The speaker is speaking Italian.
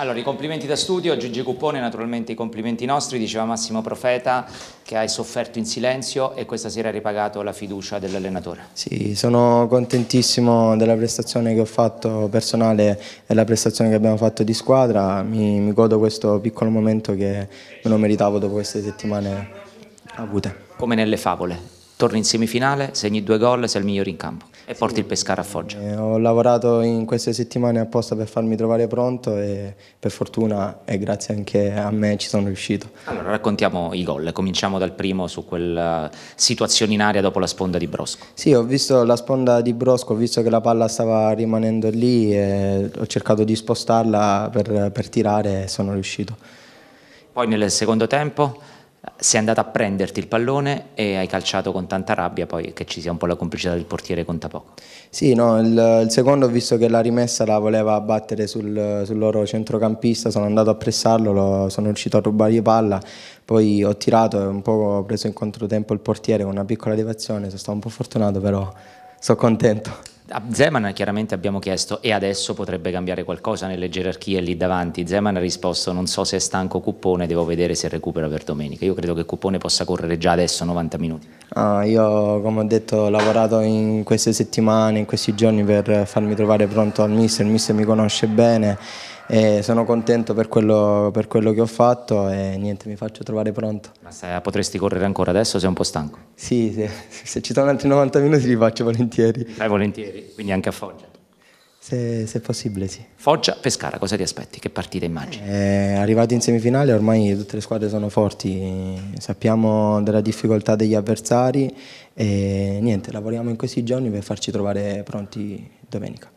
Allora, i complimenti da studio, Gigi Cuppone, naturalmente i complimenti nostri, diceva Massimo Profeta che hai sofferto in silenzio e questa sera hai ripagato la fiducia dell'allenatore. Sì, sono contentissimo della prestazione che ho fatto personale e la prestazione che abbiamo fatto di squadra, mi, mi godo questo piccolo momento che me lo meritavo dopo queste settimane avute. Come nelle favole, torni in semifinale, segni due gol, sei il migliore in campo e porti il Pescara a Foggia. Eh, ho lavorato in queste settimane apposta per farmi trovare pronto e per fortuna e grazie anche a me ci sono riuscito. Allora raccontiamo i gol, cominciamo dal primo su quella situazione in aria dopo la sponda di Brosco. Sì, ho visto la sponda di Brosco, ho visto che la palla stava rimanendo lì e ho cercato di spostarla per, per tirare e sono riuscito. Poi nel secondo tempo? sei andato a prenderti il pallone e hai calciato con tanta rabbia poi che ci sia un po' la complicità del portiere conta poco sì no il, il secondo ho visto che la rimessa la voleva battere sul, sul, loro centrocampista sono andato a pressarlo lo, sono riuscito a rubargli palla poi ho tirato e un po' ho preso in controtempo il portiere con una piccola deviazione sono stato un po' fortunato però sono contento a Zeman chiaramente abbiamo chiesto e adesso potrebbe cambiare qualcosa nelle gerarchie lì davanti. Zeman ha risposto non so se è stanco Cuppone, devo vedere se recupera per domenica. Io credo che Cuppone possa correre già adesso 90 minuti. Uh, io, come ho detto, ho lavorato in queste settimane, in questi giorni per farmi trovare pronto al mister, il mister mi conosce bene e sono contento per quello, per quello che ho fatto e niente, mi faccio trovare pronto. Ma se potresti correre ancora adesso? Sei un po' stanco? Sì, sì. se ci sono altri 90 minuti li faccio volentieri. Fai volentieri, quindi anche a Foggia? Se, se, possibile, sì. Foggia, Pescara, cosa ti aspetti? Che partita immagini? Eh, arrivati in semifinale, ormai tutte le squadre sono forti, sappiamo della difficoltà degli avversari e niente, lavoriamo in questi giorni per farci trovare pronti domenica.